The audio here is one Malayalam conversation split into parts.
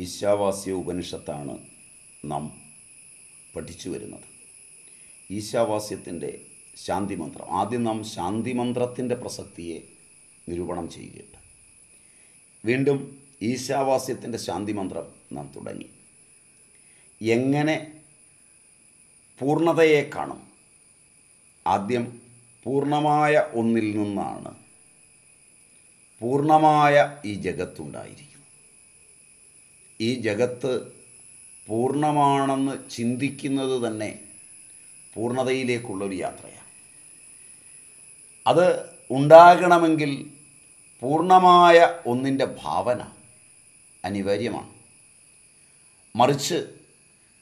ഈശാവാസ്യ ഉപനിഷത്താണ് നാം പഠിച്ചു വരുന്നത് ഈശാവാസ്യത്തിൻ്റെ ശാന്തിമന്ത്രം ആദ്യം നാം ശാന്തിമന്ത്രത്തിൻ്റെ പ്രസക്തിയെ നിരൂപണം ചെയ്യുകയുണ്ട് വീണ്ടും ഈശാവാസ്യത്തിൻ്റെ ശാന്തിമന്ത്രം നാം തുടങ്ങി എങ്ങനെ പൂർണ്ണതയെ കാണും ആദ്യം പൂർണ്ണമായ ഒന്നിൽ നിന്നാണ് പൂർണ്ണമായ ഈ ജഗത്തുണ്ടായിരിക്കും ഈ ജഗത്ത് പൂർണ്ണമാണെന്ന് ചിന്തിക്കുന്നത് തന്നെ പൂർണ്ണതയിലേക്കുള്ളൊരു യാത്രയാണ് അത് ഉണ്ടാകണമെങ്കിൽ പൂർണ്ണമായ ഒന്നിൻ്റെ ഭാവന അനിവാര്യമാണ് മറിച്ച്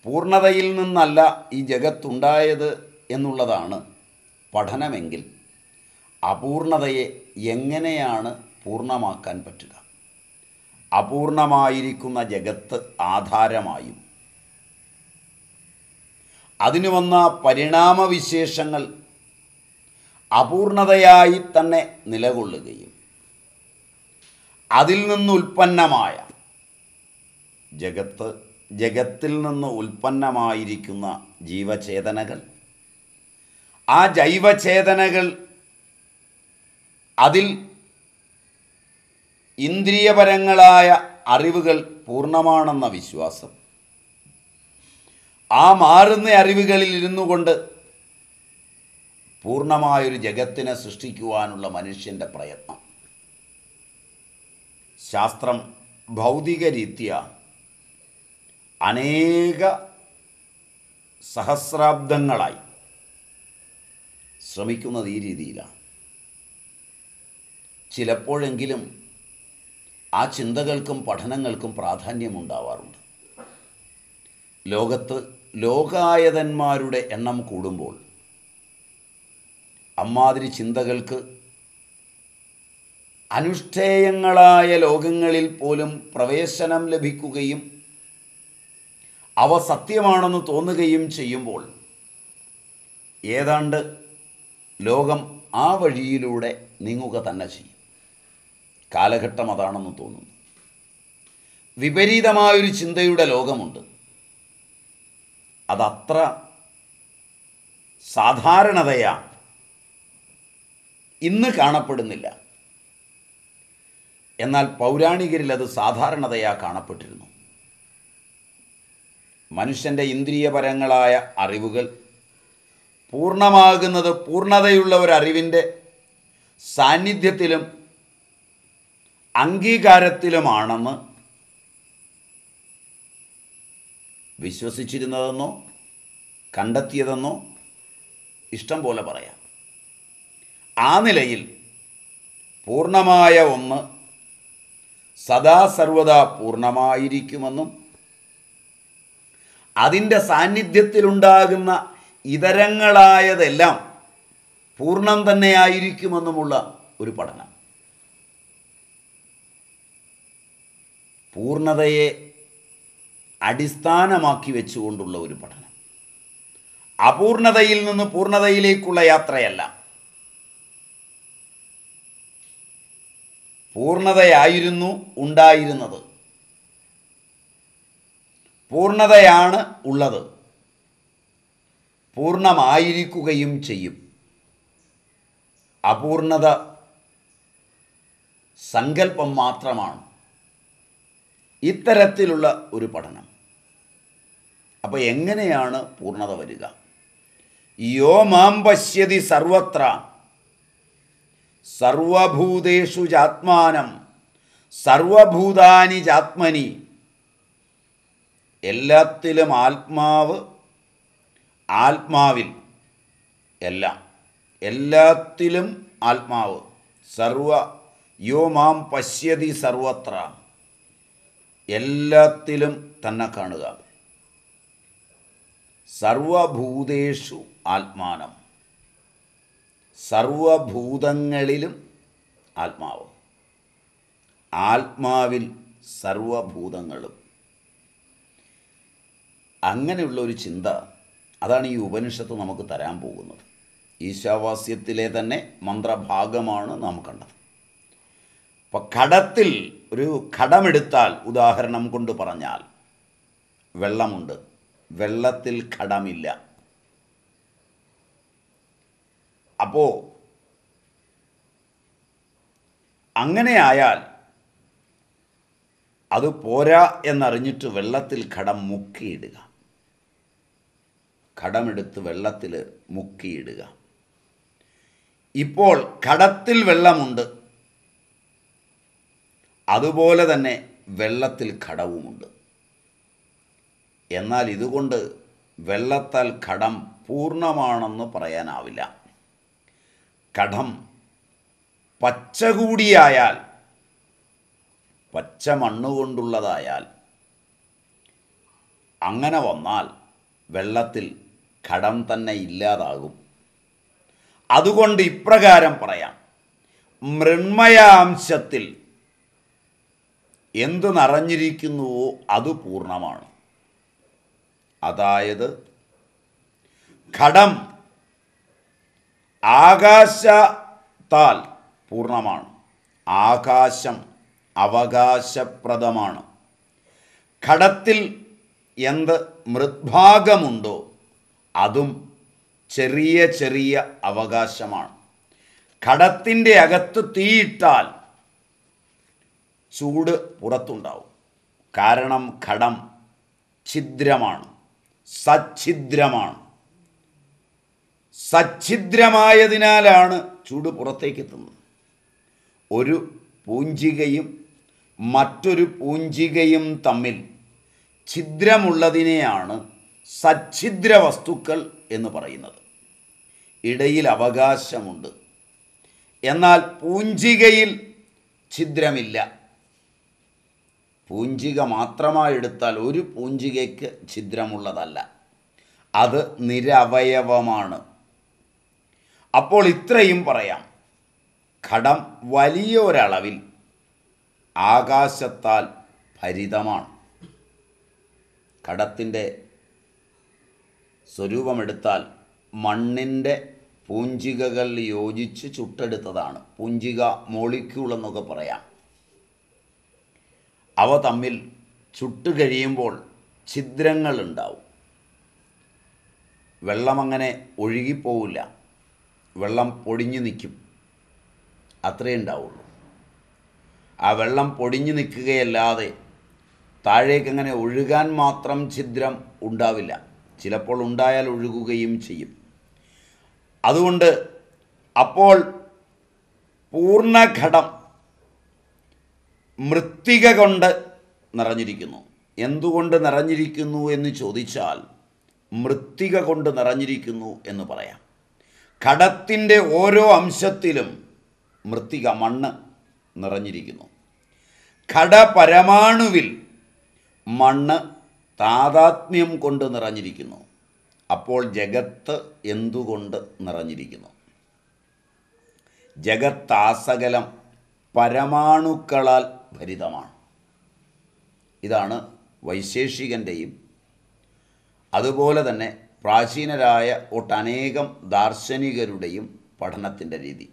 പൂർണ്ണതയിൽ നിന്നല്ല ഈ ജഗത്തുണ്ടായത് എന്നുള്ളതാണ് പഠനമെങ്കിൽ അപൂർണതയെ എങ്ങനെയാണ് പൂർണ്ണമാക്കാൻ പറ്റുക അപൂർണമായിരിക്കുന്ന ജഗത്ത് ആധാരമായും അതിന് വന്ന പരിണാമവിശേഷങ്ങൾ അപൂർണതയായി തന്നെ നിലകൊള്ളുകയും അതിൽ നിന്ന് ജഗത്ത് ജഗത്തിൽ നിന്ന് ഉൽപ്പന്നമായിരിക്കുന്ന ജീവചേതനകൾ ആ ജൈവചേതനകൾ അതിൽ ഇന്ദ്രിയപരങ്ങളായ അറിവുകൾ പൂർണ്ണമാണെന്ന വിശ്വാസം ആ മാറുന്ന അറിവുകളിൽ ഇരുന്നു കൊണ്ട് പൂർണ്ണമായൊരു ജഗത്തിനെ സൃഷ്ടിക്കുവാനുള്ള മനുഷ്യൻ്റെ പ്രയത്നം ശാസ്ത്രം ഭൗതിക രീതിയ അനേക സഹസ്രാബ്ദങ്ങളായി ശ്രമിക്കുന്നത് ഈ രീതിയിലാണ് ചിലപ്പോഴെങ്കിലും ആ ചിന്തകൾക്കും പഠനങ്ങൾക്കും പ്രാധാന്യമുണ്ടാവാറുണ്ട് ലോകത്ത് ലോകായതന്മാരുടെ എണ്ണം കൂടുമ്പോൾ അമ്മാതിരി ചിന്തകൾക്ക് അനുഷ്ഠേയങ്ങളായ ലോകങ്ങളിൽ പോലും പ്രവേശനം ലഭിക്കുകയും അവ സത്യമാണെന്ന് തോന്നുകയും ചെയ്യുമ്പോൾ ഏതാണ്ട് ലോകം ആ വഴിയിലൂടെ നീങ്ങുക തന്നെ ചെയ്യും കാലഘട്ടം അതാണെന്ന് തോന്നുന്നു വിപരീതമായൊരു ചിന്തയുടെ ലോകമുണ്ട് അതത്ര സാധാരണതയാ ഇന്ന് കാണപ്പെടുന്നില്ല എന്നാൽ പൗരാണികരിൽ അത് സാധാരണതയാ കാണപ്പെട്ടിരുന്നു മനുഷ്യൻ്റെ ഇന്ദ്രിയപരങ്ങളായ അറിവുകൾ പൂർണ്ണമാകുന്നത് പൂർണ്ണതയുള്ള ഒരറിവിൻ്റെ സാന്നിധ്യത്തിലും അംഗീകാരത്തിലുമാണെന്ന് വിശ്വസിച്ചിരുന്നതെന്നോ കണ്ടെത്തിയതെന്നോ ഇഷ്ടം പോലെ പറയാം ആ നിലയിൽ പൂർണ്ണമായ ഒന്ന് സദാ സർവദാ പൂർണ്ണമായിരിക്കുമെന്നും അതിൻ്റെ സാന്നിധ്യത്തിലുണ്ടാകുന്ന ഇതരങ്ങളായതെല്ലാം പൂർണ്ണം തന്നെയായിരിക്കുമെന്നുമുള്ള ഒരു പഠനം പൂർണ്ണതയെ അടിസ്ഥാനമാക്കി വെച്ചുകൊണ്ടുള്ള ഒരു പഠനം അപൂർണതയിൽ നിന്ന് പൂർണ്ണതയിലേക്കുള്ള യാത്രയല്ല പൂർണ്ണതയായിരുന്നു ഉണ്ടായിരുന്നത് പൂർണ്ണതയാണ് ഉള്ളത് പൂർണ്ണമായിരിക്കുകയും ചെയ്യും അപൂർണത സങ്കല്പം മാത്രമാണ് ഇത്തരത്തിലുള്ള ഒരു പഠനം അപ്പോൾ എങ്ങനെയാണ് പൂർണ്ണത വരിക യോ മാം പശ്യതി സർവത്ര സർവഭൂതേഷു ചാത്മാനം സർവഭൂതാനി ചാത്മനി എല്ലാത്തിലും ആത്മാവ് ആത്മാവിൽ എല്ലാം എല്ലാത്തിലും ആത്മാവ് സർവ യോ മാം പശ്യതി സർവത്ര എല്ലാത്തിലും തന്നെ കാണുക സർവഭൂതേഷു ആത്മാനം സർവഭൂതങ്ങളിലും ആത്മാവ് ആത്മാവിൽ സർവഭൂതങ്ങളും അങ്ങനെയുള്ള ഒരു ചിന്ത അതാണ് ഈ ഉപനിഷത്ത് നമുക്ക് തരാൻ പോകുന്നത് ഈശാവാസ്യത്തിലെ തന്നെ മന്ത്രഭാഗമാണ് നാം കണ്ടത് അപ്പോൾ കടത്തിൽ ഒരു കടമെടുത്താൽ ഉദാഹരണം കൊണ്ട് പറഞ്ഞാൽ വെള്ളമുണ്ട് വെള്ളത്തിൽ കടമില്ല അപ്പോൾ അങ്ങനെയായാൽ അത് പോരാ എന്നറിഞ്ഞിട്ട് വെള്ളത്തിൽ കടം മുക്കിയിടുക കടമെടുത്ത് വെള്ളത്തിൽ മുക്കിയിടുക ഇപ്പോൾ കടത്തിൽ വെള്ളമുണ്ട് അതുപോലെ തന്നെ വെള്ളത്തിൽ ഘടവുമുണ്ട് എന്നാൽ ഇതുകൊണ്ട് വെള്ളത്താൽ ഘടം പൂർണ്ണമാണെന്ന് പറയാനാവില്ല കടം പച്ച കൂടിയായാൽ പച്ച മണ്ണുകൊണ്ടുള്ളതായാൽ അങ്ങനെ വന്നാൽ വെള്ളത്തിൽ കടം തന്നെ ഇല്ലാതാകും അതുകൊണ്ട് ഇപ്രകാരം പറയാം മൃണ്മയാംശത്തിൽ എന്ത് നിറഞ്ഞിരിക്കുന്നുവോ അത് പൂർണ്ണമാണ് അതായത് ഘടം ആകാശത്താൽ പൂർണ്ണമാണ് ആകാശം അവകാശപ്രദമാണ് ഘടത്തിൽ എന്ത് മൃദ്ഭാഗമുണ്ടോ അതും ചെറിയ ചെറിയ അവകാശമാണ് ഘടത്തിൻ്റെ അകത്ത് തീയിട്ടാൽ ചൂട് പുറത്തുണ്ടാവും കാരണം ഘടം ഛിദ്രമാണ് സച്ഛിദ്രമാണ് സച്ഛിദ്രമായതിനാലാണ് ചൂട് പുറത്തേക്ക് എത്തുന്നത് ഒരു പൂഞ്ചികയും മറ്റൊരു പൂഞ്ചികയും തമ്മിൽ ഛിദ്രമുള്ളതിനെയാണ് സച്ഛിദ്ര വസ്തുക്കൾ എന്ന് പറയുന്നത് ഇടയിൽ അവകാശമുണ്ട് എന്നാൽ പൂഞ്ചികയിൽ ഛിദ്രമില്ല പൂഞ്ചിക മാത്രമായി എടുത്താൽ ഒരു പൂഞ്ചികയ്ക്ക് ഛിദ്രമുള്ളതല്ല അത് നിരവയവമാണ് അപ്പോൾ ഇത്രയും പറയാം ഘടം വലിയ ഒരളവിൽ ആകാശത്താൽ ഭരിതമാണ് ഘടത്തിൻ്റെ സ്വരൂപമെടുത്താൽ മണ്ണിൻ്റെ പൂഞ്ചികകൾ യോജിച്ച് ചുട്ടെടുത്തതാണ് പൂഞ്ചിക മോളിക്യൂൾ എന്നൊക്കെ പറയാം അവ തമ്മിൽ ചുട്ടുകഴിയുമ്പോൾ ഛിദ്രങ്ങളുണ്ടാവും അങ്ങനെ ഒഴുകിപ്പോവില്ല വെള്ളം പൊടിഞ്ഞു നിൽക്കും അത്രേ ഉണ്ടാവുള്ളൂ ആ വെള്ളം പൊടിഞ്ഞു നിൽക്കുകയല്ലാതെ താഴേക്കങ്ങനെ ഒഴുകാൻ മാത്രം ഛിദ്രം ഉണ്ടാവില്ല ചിലപ്പോൾ ഉണ്ടായാൽ ഒഴുകുകയും ചെയ്യും അതുകൊണ്ട് അപ്പോൾ പൂർണ്ണഘടം മൃത്തിക കൊണ്ട് നിറഞ്ഞിരിക്കുന്നു എന്തുകൊണ്ട് നിറഞ്ഞിരിക്കുന്നു എന്ന് ചോദിച്ചാൽ മൃത്തിക കൊണ്ട് നിറഞ്ഞിരിക്കുന്നു എന്ന് പറയാം കടത്തിൻ്റെ ഓരോ അംശത്തിലും മൃത്തിക മണ്ണ് നിറഞ്ഞിരിക്കുന്നു ഘടപരമാണുവിൽ മണ്ണ് താതാത്മ്യം കൊണ്ട് നിറഞ്ഞിരിക്കുന്നു അപ്പോൾ ജഗത്ത് എന്തുകൊണ്ട് നിറഞ്ഞിരിക്കുന്നു ജഗത്താസകലം പരമാണുക്കളാൽ ഭരിതമാണ് ഇതാണ് വൈശേഷികൻ്റെയും അതുപോലെ തന്നെ പ്രാചീനരായ ഒട്ടനേകം ദാർശനികരുടെയും പഠനത്തിൻ്റെ രീതി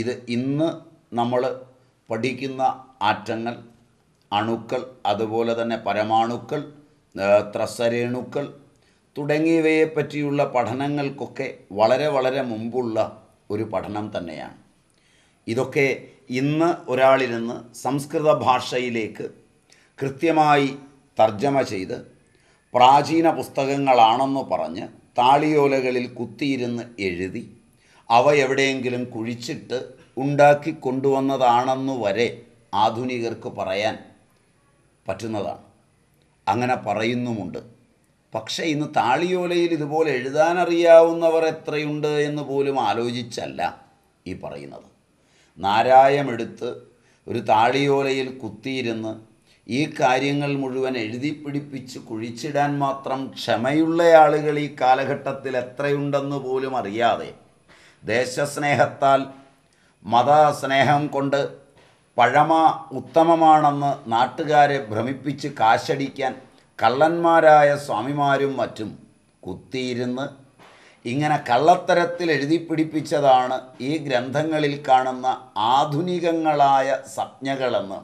ഇത് ഇന്ന് നമ്മൾ പഠിക്കുന്ന ആറ്റങ്ങൾ അണുക്കൾ അതുപോലെ തന്നെ പരമാണുക്കൾ ത്രസരേണുക്കൾ തുടങ്ങിയവയെ പറ്റിയുള്ള പഠനങ്ങൾക്കൊക്കെ വളരെ വളരെ മുമ്പുള്ള ഒരു പഠനം തന്നെയാണ് ഇതൊക്കെ ഇന്ന് ഒരാളിരുന്ന് സംസ്കൃത ഭാഷയിലേക്ക് കൃത്യമായി തർജ്ജമ ചെയ്ത് പ്രാചീന പുസ്തകങ്ങളാണെന്ന് പറഞ്ഞ് താളിയോലകളിൽ കുത്തിയിരുന്ന് എഴുതി അവ എവിടെയെങ്കിലും കുഴിച്ചിട്ട് ഉണ്ടാക്കി കൊണ്ടുവന്നതാണെന്ന് വരെ ആധുനികർക്ക് പറയാൻ പറ്റുന്നതാണ് അങ്ങനെ പറയുന്നുമുണ്ട് പക്ഷേ ഇന്ന് താളിയോലയിൽ ഇതുപോലെ എഴുതാനറിയാവുന്നവർ എത്രയുണ്ട് എന്ന് പോലും ആലോചിച്ചല്ല ഈ പറയുന്നത് നാരായമെടുത്ത് ഒരു താളിയോലയിൽ കുത്തിയിരുന്ന് ഈ കാര്യങ്ങൾ മുഴുവൻ എഴുതി പിടിപ്പിച്ച് കുഴിച്ചിടാൻ മാത്രം ക്ഷമയുള്ള ആളുകൾ ഈ കാലഘട്ടത്തിൽ എത്രയുണ്ടെന്ന് പോലും അറിയാതെ ദേശസ്നേഹത്താൽ മതസ്നേഹം കൊണ്ട് പഴമ ഉത്തമമാണെന്ന് നാട്ടുകാരെ ഭ്രമിപ്പിച്ച് കാശടിക്കാൻ കള്ളന്മാരായ സ്വാമിമാരും മറ്റും കുത്തിയിരുന്ന് ഇങ്ങനെ കള്ളത്തരത്തിൽ എഴുതി പിടിപ്പിച്ചതാണ് ഈ ഗ്രന്ഥങ്ങളിൽ കാണുന്ന ആധുനികങ്ങളായ സംജ്ഞകളെന്ന്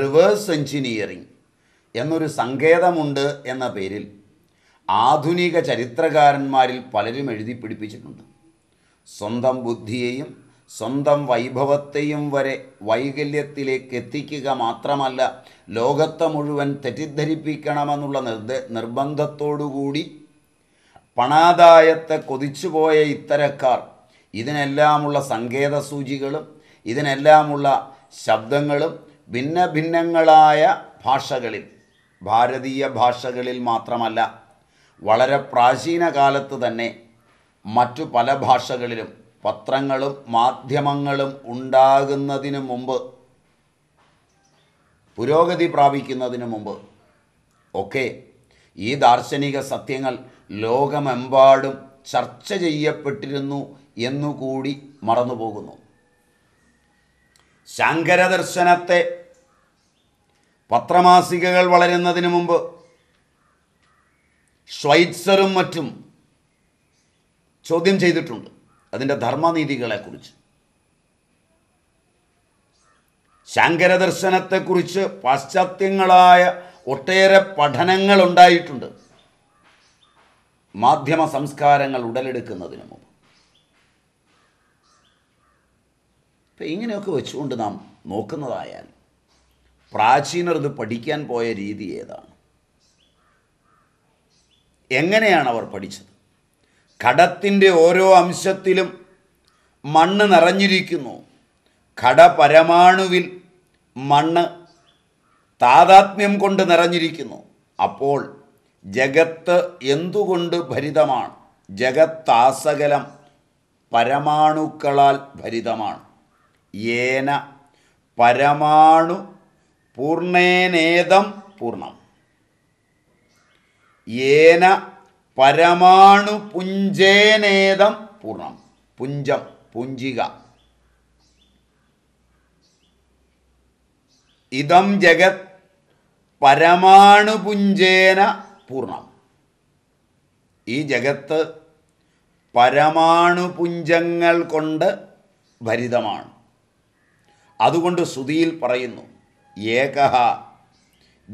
റിവേഴ്സ് എഞ്ചിനീയറിംഗ് എന്നൊരു സങ്കേതമുണ്ട് എന്ന പേരിൽ ആധുനിക ചരിത്രകാരന്മാരിൽ പലരും എഴുതി പിടിപ്പിച്ചിട്ടുണ്ട് സ്വന്തം ബുദ്ധിയെയും സ്വന്തം വൈഭവത്തെയും വരെ വൈകല്യത്തിലേക്ക് എത്തിക്കുക മാത്രമല്ല ലോകത്തെ മുഴുവൻ തെറ്റിദ്ധരിപ്പിക്കണമെന്നുള്ള നിർദ്ദേ നിർബന്ധത്തോടുകൂടി പണാദായത്തെ കൊതിച്ചുപോയ ഇത്തരക്കാർ ഇതിനെല്ലാമുള്ള സങ്കേത സൂചികളും ഇതിനെല്ലാമുള്ള ശബ്ദങ്ങളും ഭിന്ന ഭിന്നങ്ങളായ ഭാഷകളിൽ ഭാരതീയ ഭാഷകളിൽ മാത്രമല്ല വളരെ പ്രാചീന കാലത്ത് തന്നെ മറ്റു പല ഭാഷകളിലും പത്രങ്ങളും മാധ്യമങ്ങളും ഉണ്ടാകുന്നതിന് മുമ്പ് പുരോഗതി പ്രാപിക്കുന്നതിന് മുമ്പ് ഒക്കെ ഈ ദാർശനിക സത്യങ്ങൾ ലോകമെമ്പാടും ചർച്ച ചെയ്യപ്പെട്ടിരുന്നു എന്നുകൂടി മറന്നുപോകുന്നു ശങ്കരദർശനത്തെ പത്രമാസികകൾ വളരുന്നതിന് മുമ്പ് ഷ്വൈറ്റ്സറും മറ്റും ചോദ്യം ചെയ്തിട്ടുണ്ട് അതിൻ്റെ ധർമ്മനീതികളെക്കുറിച്ച് ശങ്കരദർശനത്തെക്കുറിച്ച് പാശ്ചാത്യങ്ങളായ ഒട്ടേറെ പഠനങ്ങളുണ്ടായിട്ടുണ്ട് മാധ്യമ സംസ്കാരങ്ങൾ ഉടലെടുക്കുന്നതിന് മുമ്പ് ഇപ്പം ഇങ്ങനെയൊക്കെ വെച്ചുകൊണ്ട് നാം നോക്കുന്നതായാൽ പ്രാചീനർ ഇത് പഠിക്കാൻ പോയ രീതി ഏതാണ് എങ്ങനെയാണ് അവർ പഠിച്ചത് കടത്തിൻ്റെ ഓരോ അംശത്തിലും മണ്ണ് നിറഞ്ഞിരിക്കുന്നു ഘടപരമാണുവിൽ മണ്ണ് താതാത്മ്യം കൊണ്ട് നിറഞ്ഞിരിക്കുന്നു അപ്പോൾ ജഗത്ത് എന്തുകൊണ്ട് ഭരിതമാണ് ജഗത്താസകലം പരമാണുക്കളാൽ ഭരിതമാണ് ഏന പരമാണു പൂർണേനേതം പൂർണം ഏന പരമാണു പുഞ്ചേനേതം പൂർണം പുഞ്ചം പുഞ്ചിക ഇതം ജഗത് പരമാണുപുഞ്ചേന പൂർണ്ണം ഈ ജഗത്ത് പരമാണുപുഞ്ചങ്ങൾ കൊണ്ട് ഭരിതമാണ് അതുകൊണ്ട് ശ്രുതിയിൽ പറയുന്നു ഏകഹ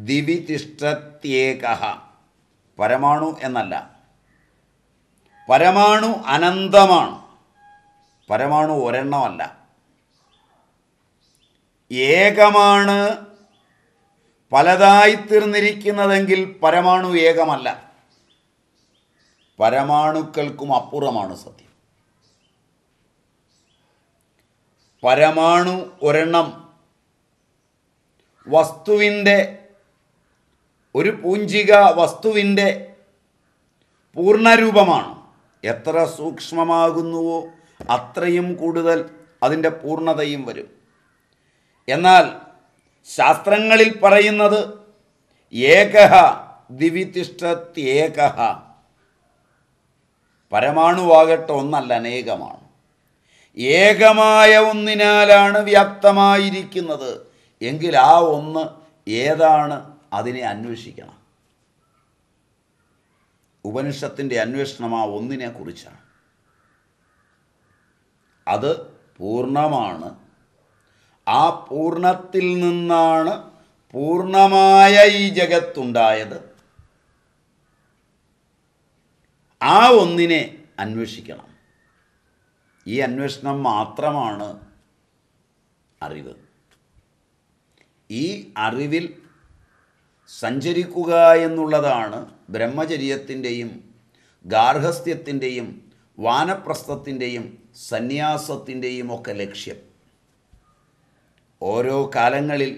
ദിവിതിഷ്ഠത്യേകഹ പരമാണു എന്നല്ല പരമാണു അനന്തമാണ് പരമാണു ഒരെണ്ണമല്ല ഏകമാണ് പലതായി തീർന്നിരിക്കുന്നതെങ്കിൽ പരമാണു ഏകമല്ല പരമാണുക്കൾക്കും അപ്പുറമാണ് സത്യം പരമാണു ഒരെണ്ണം വസ്തുവിൻ്റെ ഒരു പൂഞ്ചിക വസ്തുവിൻ്റെ പൂർണ്ണരൂപമാണ് എത്ര സൂക്ഷ്മമാകുന്നുവോ അത്രയും കൂടുതൽ അതിൻ്റെ പൂർണ്ണതയും വരും എന്നാൽ ശാസ്ത്രങ്ങളിൽ പറയുന്നത് ഏകഹ ദിവ്യതിഷ്ഠത്യേകഹ പരമാണുവാകട്ടെ ഒന്നല്ല അനേകമാണ് ഏകമായ ഒന്നിനാലാണ് വ്യാപ്തമായിരിക്കുന്നത് എങ്കിൽ ആ ഒന്ന് ഏതാണ് അതിനെ അന്വേഷിക്കണം ഉപനിഷത്തിൻ്റെ അന്വേഷണം ആ കുറിച്ചാണ് അത് പൂർണ്ണമാണ് ആ പൂർണത്തിൽ നിന്നാണ് പൂർണ്ണമായ ഈ ജഗത്തുണ്ടായത് ആ ഒന്നിനെ അന്വേഷിക്കണം ഈ അന്വേഷണം മാത്രമാണ് അറിവ് ഈ അറിവിൽ സഞ്ചരിക്കുക എന്നുള്ളതാണ് ബ്രഹ്മചര്യത്തിൻ്റെയും ഗാർഹസ്ഥ്യത്തിൻ്റെയും വാനപ്രസ്ഥത്തിൻ്റെയും സന്യാസത്തിൻ്റെയും ഒക്കെ ലക്ഷ്യം ഓരോ കാലങ്ങളിൽ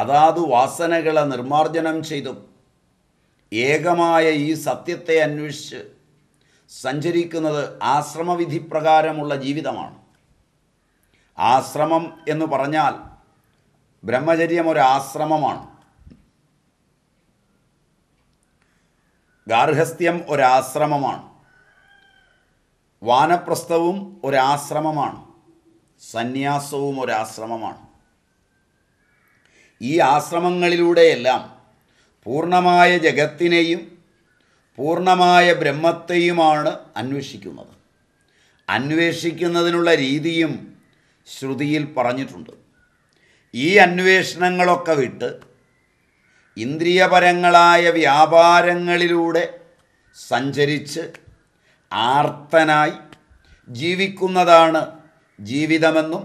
അതാത് വാസനകളെ നിർമാർജനം ചെയ്തും ഏകമായ ഈ സത്യത്തെ അന്വേഷിച്ച് സഞ്ചരിക്കുന്നത് ആശ്രമവിധി പ്രകാരമുള്ള ജീവിതമാണ് ആശ്രമം എന്ന് പറഞ്ഞാൽ ബ്രഹ്മചര്യം ഒരു ആശ്രമമാണ് ഗാർഹസ്ഥ്യം ഒരാശ്രമമാണ് വാനപ്രസ്ഥവും ഒരാശ്രമമാണ് സന്യാസവും ഒരാശ്രമമാണ് ഈ ആശ്രമങ്ങളിലൂടെയെല്ലാം പൂർണ്ണമായ ജഗത്തിനെയും പൂർണ്ണമായ ബ്രഹ്മത്തെയുമാണ് അന്വേഷിക്കുന്നത് അന്വേഷിക്കുന്നതിനുള്ള രീതിയും ശ്രുതിയിൽ പറഞ്ഞിട്ടുണ്ട് ഈ അന്വേഷണങ്ങളൊക്കെ വിട്ട് ഇന്ദ്രിയപരങ്ങളായ വ്യാപാരങ്ങളിലൂടെ സഞ്ചരിച്ച് ആർത്തനായി ജീവിക്കുന്നതാണ് ജീവിതമെന്നും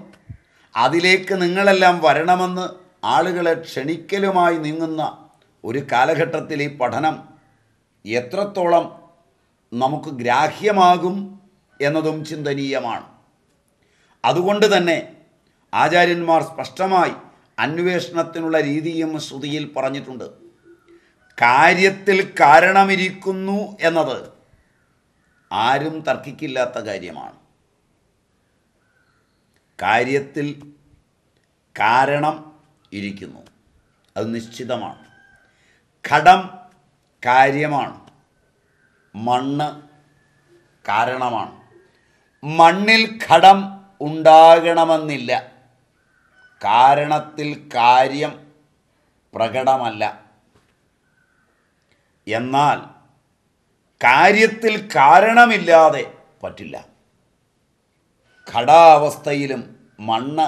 അതിലേക്ക് നിങ്ങളെല്ലാം വരണമെന്ന് ആളുകളെ ക്ഷണിക്കലുമായി നീങ്ങുന്ന ഒരു കാലഘട്ടത്തിൽ ഈ പഠനം എത്രത്തോളം നമുക്ക് ഗ്രാഹ്യമാകും എന്നതും ചിന്തനീയമാണ് അതുകൊണ്ട് തന്നെ ആചാര്യന്മാർ സ്പഷ്ടമായി അന്വേഷണത്തിനുള്ള രീതിയും ശ്രുതിയിൽ പറഞ്ഞിട്ടുണ്ട് കാര്യത്തിൽ കാരണമിരിക്കുന്നു എന്നത് ആരും തർക്കിക്കില്ലാത്ത കാര്യമാണ് കാര്യത്തിൽ കാരണം ഇരിക്കുന്നു അത് നിശ്ചിതമാണ് ഘടം കാര്യമാണ് മണ്ണ് കാരണമാണ് മണ്ണിൽ ഘടം ഉണ്ടാകണമെന്നില്ല കാരണത്തിൽ കാര്യം പ്രകടമല്ല എന്നാൽ കാര്യത്തിൽ കാരണമില്ലാതെ പറ്റില്ല ഘടാവസ്ഥയിലും മണ്ണ്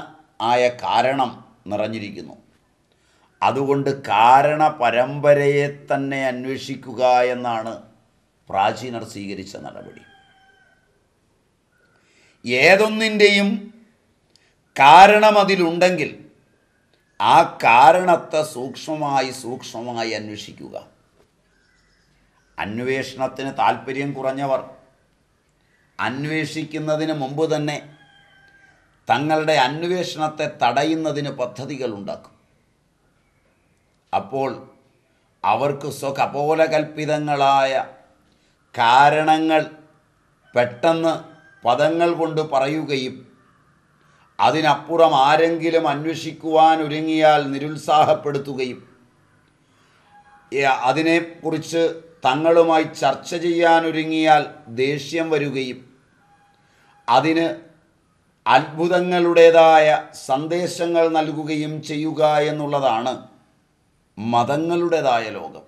ആയ കാരണം നിറഞ്ഞിരിക്കുന്നു അതുകൊണ്ട് കാരണ പരമ്പരയെ തന്നെ അന്വേഷിക്കുക എന്നാണ് പ്രാചീനർ സ്വീകരിച്ച നടപടി ഏതൊന്നിൻ്റെയും കാരണം അതിലുണ്ടെങ്കിൽ ആ കാരണത്തെ സൂക്ഷ്മമായി സൂക്ഷ്മമായി അന്വേഷിക്കുക അന്വേഷണത്തിന് താല്പര്യം കുറഞ്ഞവർ അന്വേഷിക്കുന്നതിന് മുമ്പ് തന്നെ തങ്ങളുടെ അന്വേഷണത്തെ തടയുന്നതിന് പദ്ധതികൾ ഉണ്ടാക്കും അപ്പോൾ അവർക്ക് സ്വകപോലകൽപ്പിതങ്ങളായ കാരണങ്ങൾ പെട്ടെന്ന് പദങ്ങൾ കൊണ്ട് പറയുകയും അതിനപ്പുറം ആരെങ്കിലും അന്വേഷിക്കുവാൻ ഒരുങ്ങിയാൽ നിരുത്സാഹപ്പെടുത്തുകയും അതിനെക്കുറിച്ച് തങ്ങളുമായി ചർച്ച ചെയ്യാനൊരുങ്ങിയാൽ ദേഷ്യം വരികയും അതിന് അത്ഭുതങ്ങളുടേതായ സന്ദേശങ്ങൾ നൽകുകയും ചെയ്യുക എന്നുള്ളതാണ് മതങ്ങളുടേതായ ലോകം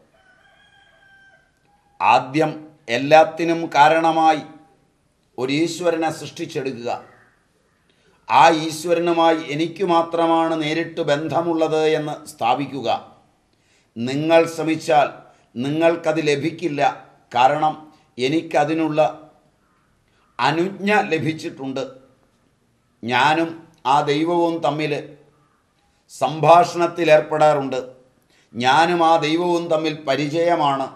ആദ്യം എല്ലാത്തിനും കാരണമായി ഒരു ഈശ്വരനെ സൃഷ്ടിച്ചെടുക്കുക ആ ഈശ്വരനുമായി എനിക്ക് മാത്രമാണ് നേരിട്ട് ബന്ധമുള്ളത് എന്ന് സ്ഥാപിക്കുക നിങ്ങൾ ശ്രമിച്ചാൽ നിങ്ങൾക്കത് ലഭിക്കില്ല കാരണം എനിക്കതിനുള്ള അനുജ്ഞ ലഭിച്ചിട്ടുണ്ട് ഞാനും ആ ദൈവവും തമ്മിൽ സംഭാഷണത്തിലേർപ്പെടാറുണ്ട് ഞാനും ആ ദൈവവും തമ്മിൽ പരിചയമാണ്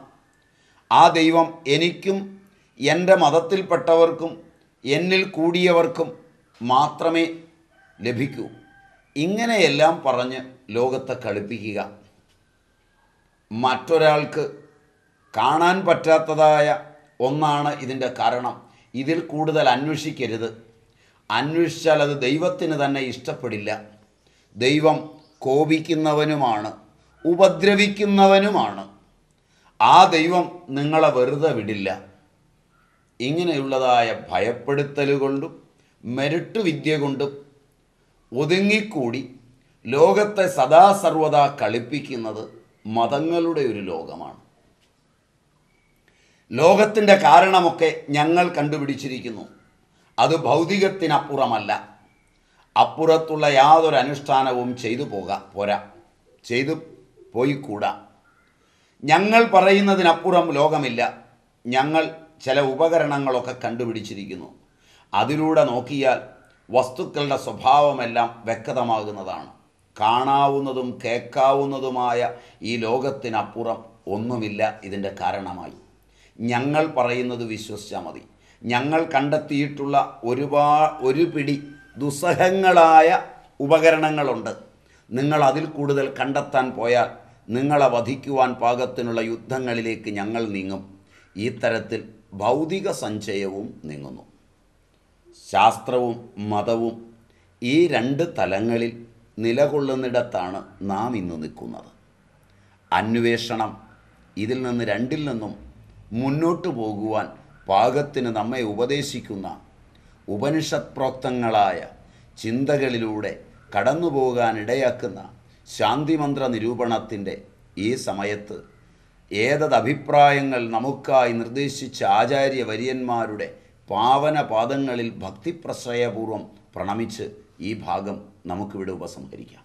ആ ദൈവം എനിക്കും എൻ്റെ മതത്തിൽപ്പെട്ടവർക്കും എന്നിൽ കൂടിയവർക്കും മാത്രമേ ലഭിക്കൂ ഇങ്ങനെയെല്ലാം പറഞ്ഞ് ലോകത്തെ കളിപ്പിക്കുക മറ്റൊരാൾക്ക് കാണാൻ പറ്റാത്തതായ ഒന്നാണ് ഇതിൻ്റെ കാരണം ഇതിൽ കൂടുതൽ അന്വേഷിക്കരുത് അന്വേഷിച്ചാൽ അത് ദൈവത്തിന് തന്നെ ഇഷ്ടപ്പെടില്ല ദൈവം കോപിക്കുന്നവനുമാണ് ഉപദ്രവിക്കുന്നവനുമാണ് ആ ദൈവം നിങ്ങളെ വെറുതെ വിടില്ല ഇങ്ങനെയുള്ളതായ ഭയപ്പെടുത്തലുകൊണ്ടും മെരുട്ട് വിദ്യ കൊണ്ടും ഒതുങ്ങിക്കൂടി ലോകത്തെ സദാസർവത കളിപ്പിക്കുന്നത് മതങ്ങളുടെ ഒരു ലോകമാണ് ലോകത്തിൻ്റെ കാരണമൊക്കെ ഞങ്ങൾ കണ്ടുപിടിച്ചിരിക്കുന്നു അത് ഭൗതികത്തിനപ്പുറമല്ല അപ്പുറത്തുള്ള യാതൊരു അനുഷ്ഠാനവും ചെയ്തു പോകാം പോരാ ചെയ്തു പോയിക്കൂടാ ഞങ്ങൾ പറയുന്നതിനപ്പുറം ലോകമില്ല ഞങ്ങൾ ചില ഉപകരണങ്ങളൊക്കെ കണ്ടുപിടിച്ചിരിക്കുന്നു അതിലൂടെ നോക്കിയാൽ വസ്തുക്കളുടെ സ്വഭാവമെല്ലാം വ്യക്തമാകുന്നതാണ് കാണാവുന്നതും കേൾക്കാവുന്നതുമായ ഈ ലോകത്തിനപ്പുറം ഒന്നുമില്ല ഇതിൻ്റെ കാരണമായി ഞങ്ങൾ പറയുന്നത് വിശ്വസിച്ചാൽ മതി ഞങ്ങൾ കണ്ടെത്തിയിട്ടുള്ള ഒരുപാട് ഒരു പിടി ദുസ്സഹങ്ങളായ ഉപകരണങ്ങളുണ്ട് നിങ്ങൾ അതിൽ കൂടുതൽ കണ്ടെത്താൻ പോയാൽ നിങ്ങളെ വധിക്കുവാൻ പാകത്തിനുള്ള യുദ്ധങ്ങളിലേക്ക് ഞങ്ങൾ നീങ്ങും ഈ തരത്തിൽ ഭൗതിക സഞ്ചയവും നീങ്ങുന്നു ശാസ്ത്രവും മതവും ഈ രണ്ട് തലങ്ങളിൽ നിലകൊള്ളുന്നിടത്താണ് നാം ഇന്ന് നിൽക്കുന്നത് അന്വേഷണം ഇതിൽ നിന്ന് രണ്ടിൽ നിന്നും മുന്നോട്ടു പോകുവാൻ പാകത്തിന് നമ്മെ ഉപദേശിക്കുന്ന ഉപനിഷത് പ്രോക്തങ്ങളായ ചിന്തകളിലൂടെ കടന്നു പോകാനിടയാക്കുന്ന ശാന്തിമന്ത്ര നിരൂപണത്തിൻ്റെ ഈ സമയത്ത് ഏതത് അഭിപ്രായങ്ങൾ നമുക്കായി നിർദ്ദേശിച്ച ആചാര്യ വര്യന്മാരുടെ പാവന പാദങ്ങളിൽ ഭക്തിപ്രശ്രയപൂർവം പ്രണമിച്ച് ഈ ഭാഗം നമുക്കിവിടെ ഉപസംഹരിക്കാം